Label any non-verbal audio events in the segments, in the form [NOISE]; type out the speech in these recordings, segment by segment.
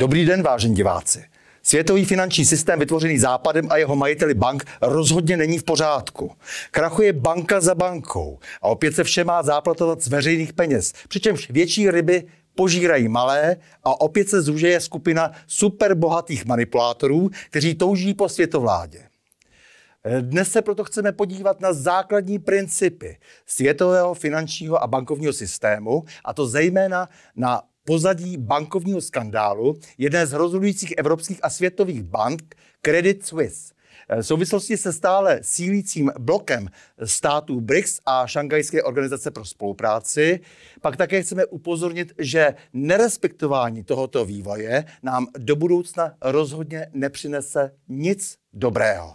Dobrý den, vážení diváci. Světový finanční systém vytvořený Západem a jeho majiteli bank rozhodně není v pořádku. Krachuje banka za bankou a opět se vše má záplatovat z veřejných peněz, přičemž větší ryby požírají malé a opět se zúžuje skupina superbohatých manipulátorů, kteří touží po světovládě. Dnes se proto chceme podívat na základní principy světového finančního a bankovního systému, a to zejména na pozadí bankovního skandálu jedné z rozhodujících evropských a světových bank Credit Suisse. V souvislosti se stále sílícím blokem států BRICS a Šangajské organizace pro spolupráci, pak také chceme upozornit, že nerespektování tohoto vývoje nám do budoucna rozhodně nepřinese nic dobrého.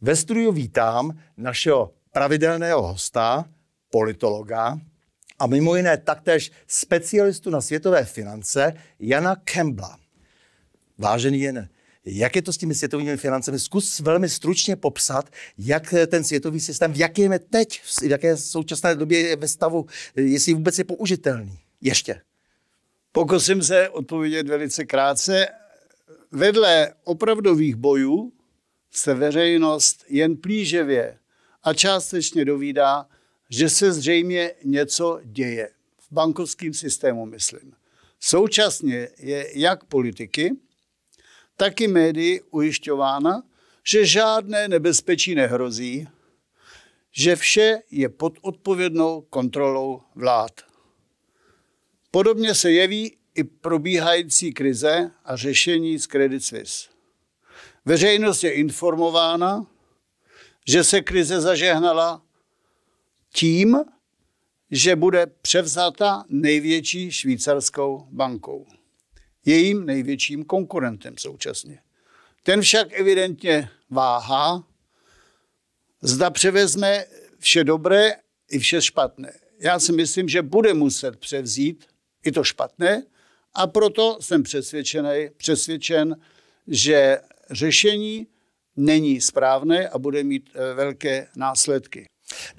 Ve studiu vítám našeho pravidelného hosta, politologa, a mimo jiné taktéž specialistu na světové finance Jana Kembla. Vážený Jen, jak je to s těmi světovými financemi? Zkus velmi stručně popsat, jak ten světový systém, v jaké je teď, v jaké současné době je ve stavu, jestli vůbec je použitelný. Ještě. Pokusím se odpovědět velice krátce. Vedle opravdových bojů se veřejnost jen plíževě a částečně dovídá, že se zřejmě něco děje. V bankovském systému, myslím. Současně je jak politiky, tak i médií ujišťována, že žádné nebezpečí nehrozí, že vše je pod odpovědnou kontrolou vlád. Podobně se jeví i probíhající krize a řešení z Credit Suisse. Veřejnost je informována, že se krize zažehnala tím, že bude převzata největší švýcarskou bankou. Jejím největším konkurentem současně. Ten však evidentně váhá, zda převezme vše dobré i vše špatné. Já si myslím, že bude muset převzít i to špatné a proto jsem přesvědčený, přesvědčen, že řešení není správné a bude mít eh, velké následky.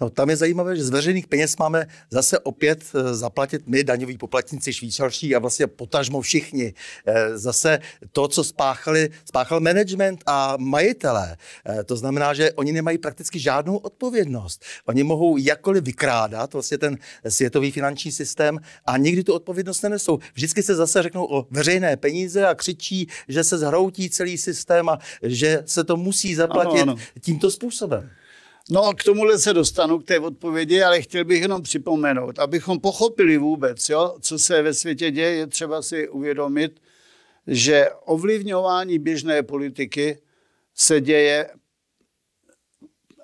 No, tam je zajímavé, že z veřejných peněz máme zase opět eh, zaplatit my, daňoví poplatníci švýcarští a vlastně potažmo všichni. Eh, zase to, co spáchali, spáchal management a majitelé. Eh, to znamená, že oni nemají prakticky žádnou odpovědnost. Oni mohou jakkoliv vykrádat vlastně ten světový finanční systém a nikdy tu odpovědnost nenesou. Vždycky se zase řeknou o veřejné peníze a křičí, že se zhroutí celý systém a že se to musí zaplatit ano, ano. tímto způsobem. No k tomuhle se dostanu, k té odpovědi, ale chtěl bych jenom připomenout, abychom pochopili vůbec, jo, co se ve světě děje, je třeba si uvědomit, že ovlivňování běžné politiky se děje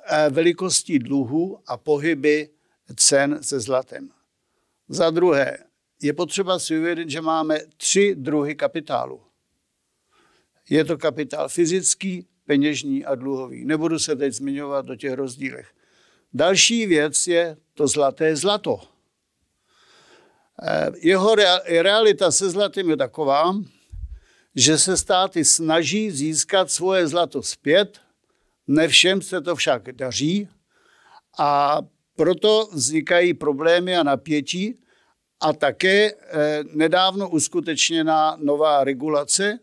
eh, velikostí dluhu a pohyby cen se zlatem. Za druhé, je potřeba si uvědomit, že máme tři druhy kapitálu. Je to kapitál fyzický, peněžní a dluhový. Nebudu se teď zmiňovat o těch rozdílech. Další věc je to zlaté zlato. Eh, jeho realita se zlatým je taková, že se státy snaží získat svoje zlato zpět, ne všem se to však daří a proto vznikají problémy a napětí a také eh, nedávno uskutečněná nová regulace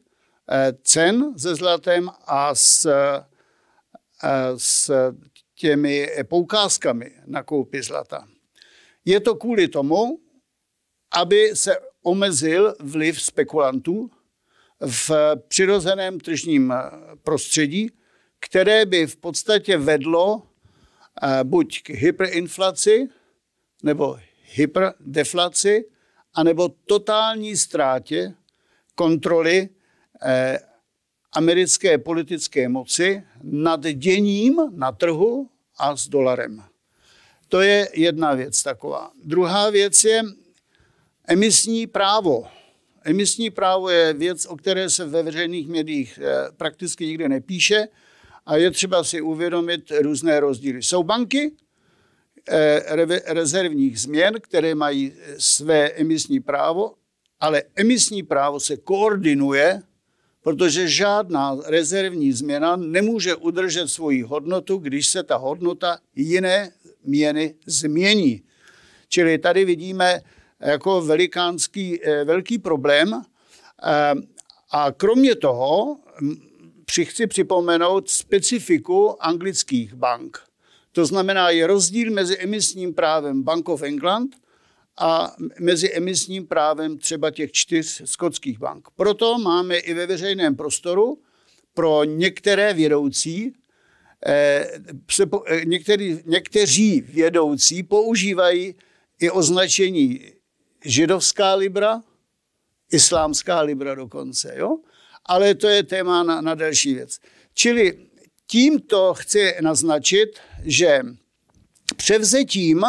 Eh, cen se zlatem a s, eh, s těmi poukázkami na koupy zlata. Je to kvůli tomu, aby se omezil vliv spekulantů v přirozeném tržním eh, prostředí, které by v podstatě vedlo buď k hyperinflaci nebo hyperdeflaci, anebo totální ztrátě kontroly Eh, americké politické moci nad děním na trhu a s dolarem. To je jedna věc taková. Druhá věc je emisní právo. Emisní právo je věc, o které se ve veřejných médiích eh, prakticky nikde nepíše a je třeba si uvědomit různé rozdíly. Jsou banky eh, rezervních změn, které mají své emisní právo, ale emisní právo se koordinuje protože žádná rezervní změna nemůže udržet svoji hodnotu, když se ta hodnota jiné měny změní. Čili tady vidíme jako velikánský, eh, velký problém. Eh, a kromě toho chci připomenout specifiku anglických bank. To znamená, je rozdíl mezi emisním právem Bank of England – a mezi emisním právem třeba těch čtyř skotských bank. Proto máme i ve veřejném prostoru pro některé vědoucí, eh, se po, eh, některý, někteří vědoucí používají i označení židovská libra, islámská libra dokonce, jo? ale to je téma na, na další věc. Čili tímto chci naznačit, že převzetím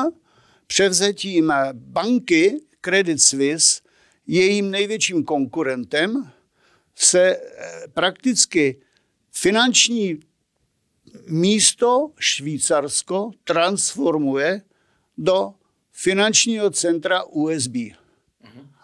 převzetím banky Credit Suisse jejím největším konkurentem se eh, prakticky finanční místo Švýcarsko transformuje do finančního centra USB.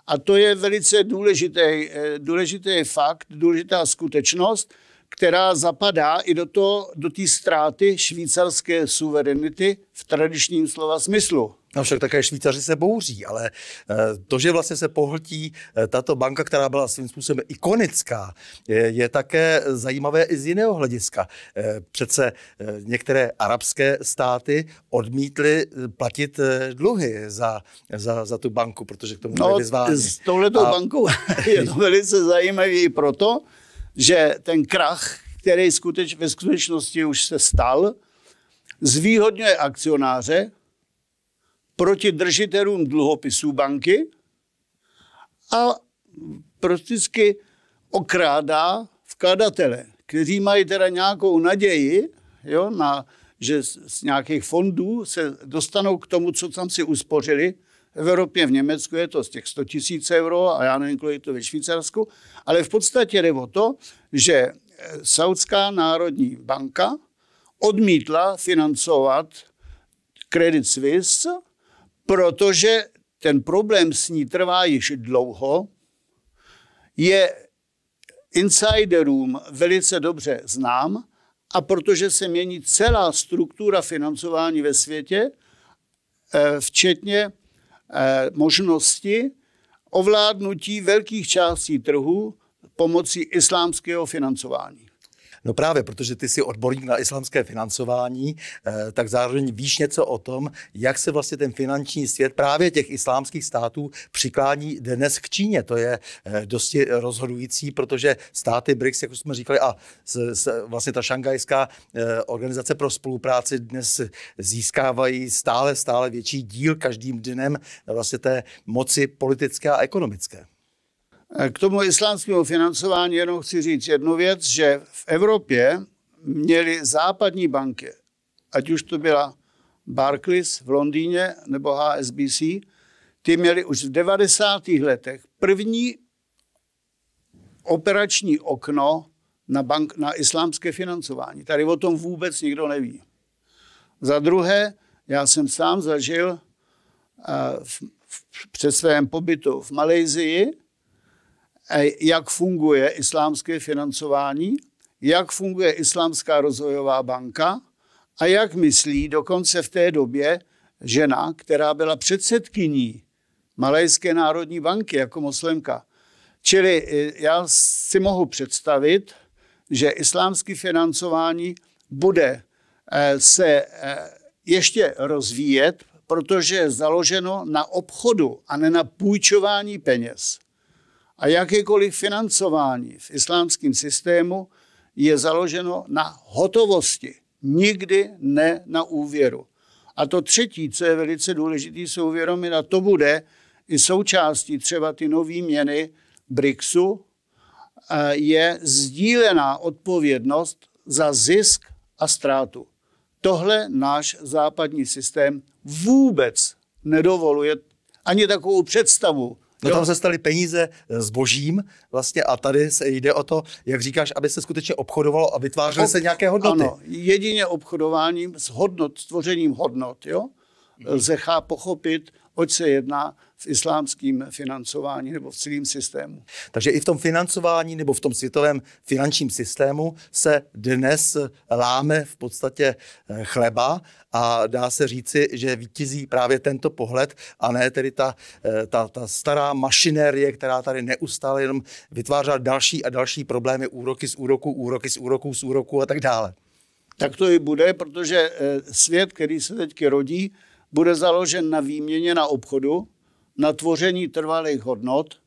A to je velice důležitý, eh, důležitý fakt, důležitá skutečnost, která zapadá i do té do ztráty švýcarské suverenity v tradičním slova smyslu. No však také Švýcaři se bouří, ale eh, to, že vlastně se pohltí eh, tato banka, která byla svým způsobem ikonická, je, také zajímavé i z jiného hlediska. Eh, přece některé arabské státy odmítly platit dluhy za, za, za tu banku, protože k tomu no, byly s touhletou A... bankou [LAUGHS] je to velice zajímavé i proto, že ten krach, který skuteč, ve skutečnosti už se stal, zvýhodňuje akcionáře, proti držitelům dluhopisů banky a prakticky okrádá vkladatele, kteří mají teda nějakou naději, jo, na, že z, z nějakých fondů se dostanou k tomu, co tam si uspořili. V Evropě, v Německu je to z těch 100 tisíc euro a já nevím, kolik je to ve Švýcarsku, ale v podstatě jde o to, že eh, Saudská národní banka odmítla financovat Credit Suisse protože ten problém s ní trvá již dlouho, je insiderům velice dobře znám a protože se mění celá struktura financování ve světě, eh, včetně eh, možnosti ovládnutí velkých částí trhu pomocí islámského financování. No právě, protože ty jsi odborník na islámské financování, eh, tak zároveň víš něco o tom, jak se vlastně ten finanční svět právě těch islámských států přiklání dnes k Číně. To je eh, dosti rozhodující, protože státy BRICS, jak už jsme říkali, a vlastně ta šangajská eh, organizace pro spolupráci dnes získávají stále, stále větší díl každým dnem vlastně té moci politické a ekonomické. Eh, k tomu islámskému financování jenom chci říct jednu věc, že v Evropě měly západní banky, ať už to byla Barclays v Londýně nebo HSBC, ty měly už v 90. letech první operační okno na, bank, na islámské financování. Tady o tom vůbec nikdo neví. Za druhé, já jsem sám zažil eh, v, v, před svém pobytu v Malejzii, E, jak funguje islámské financování, jak funguje Islámská rozvojová banka a jak myslí dokonce v té době žena, která byla předsedkyní Malajské národní banky jako moslemka. Čili e, já si mohu představit, že islámské financování bude e, se ještě rozvíjet, protože je založeno na obchodu a ne na půjčování peněz. A jakékoliv financování v islámském systému je založeno na hotovosti, nikdy ne na úvěru. A to třetí, co je velice důležité, jsou uvědomit, a to bude i součástí třeba ty nové měny BRICSu, eh, je sdílená odpovědnost za zisk a ztrátu. Tohle náš západní systém vůbec nedovoluje ani takovou představu, No jo. tam se staly peníze s eh, božím vlastně a tady se jde o to, jak říkáš, aby se skutečně obchodovalo a vytvářely Ob... se nějaké hodnoty. Ano, jedině obchodováním s hodnot, stvořením hodnot, jo, mhm. lze pochopit oč se jedná v islámském financování nebo v celém systému. Takže i v tom financování nebo v tom světovém finančním systému se dnes láme v podstatě eh, chleba a dá se říci, že vítězí právě tento pohled a ne tedy ta, eh, ta, ta stará mašinérie, která tady neustále jenom vytvářela další a další problémy, úroky z úroku, úroky z úroku, z úroku a tak dále. Tak to i bude, protože eh, svět, který se teď rodí, bude založen na výměně na obchodu, na tvoření trvalých hodnot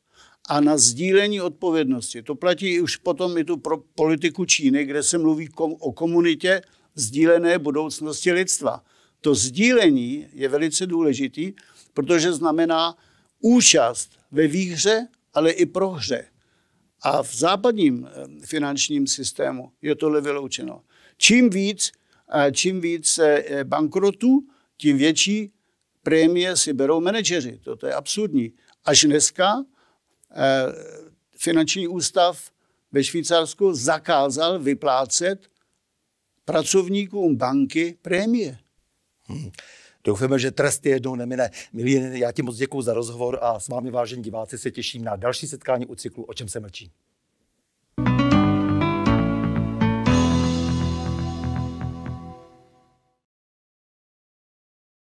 a na sdílení odpovědnosti. To platí už potom i tu pro politiku Číny, kde se mluví kom- o komunitě sdílené budoucnosti lidstva. To sdílení je velice důležitý, protože znamená účast ve výhře, ale i prohře. A v západním eh, finančním systému je tohle vyloučeno. Čím víc, eh, čím víc eh, bankrotů, tím větší prémie si berou manažeři. To je absurdní. Až dneska eh, finanční ústav ve Švýcarsku zakázal vyplácet pracovníkům banky prémie. Hmm. Doufáme, že trest je jednou nemine. Milí, já ti moc děkuji za rozhovor a s vámi, vážení diváci, se těším na další setkání u cyklu O čem se mlčí.